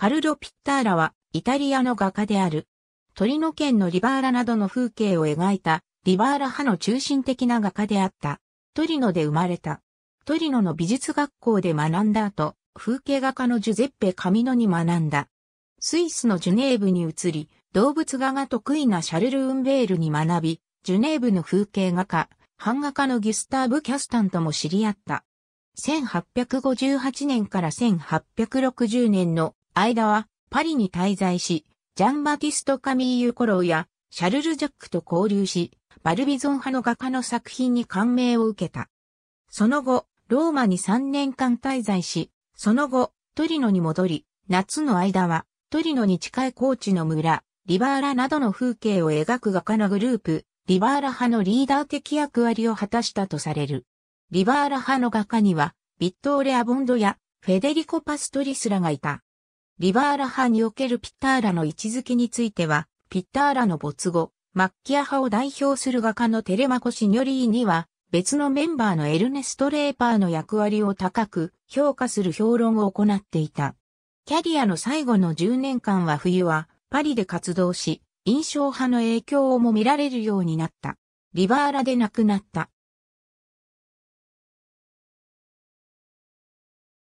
カルロ・ピッターラはイタリアの画家である。鳥の県のリバーラなどの風景を描いたリバーラ派の中心的な画家であった。トリノで生まれた。トリノの美術学校で学んだ後、風景画家のジュゼッペ・カミノに学んだ。スイスのジュネーブに移り、動物画が得意なシャルル・ウンベールに学び、ジュネーブの風景画家、版画家のギュスターブ・キャスタンとも知り合った。1858年から1860年の間はパリに滞在し、ジャンバティスト・カミーユ・コローやシャルル・ジャックと交流し、バルビゾン派の画家の作品に感銘を受けた。その後、ローマに3年間滞在し、その後、トリノに戻り、夏の間は、トリノに近い高地の村、リバーラなどの風景を描く画家のグループ、リバーラ派のリーダー的役割を果たしたとされる。リバーラ派の画家には、ビットーレ・アボンドや、フェデリコ・パストリスらがいた。リバーラ派におけるピッターラの位置づけについては、ピッターラの没後、マッキア派を代表する画家のテレマコ・シニョリーには、別のメンバーのエルネスト・レーパーの役割を高く評価する評論を行っていた。キャリアの最後の10年間は冬はパリで活動し、印象派の影響をも見られるようになった。リバーラで亡くなった。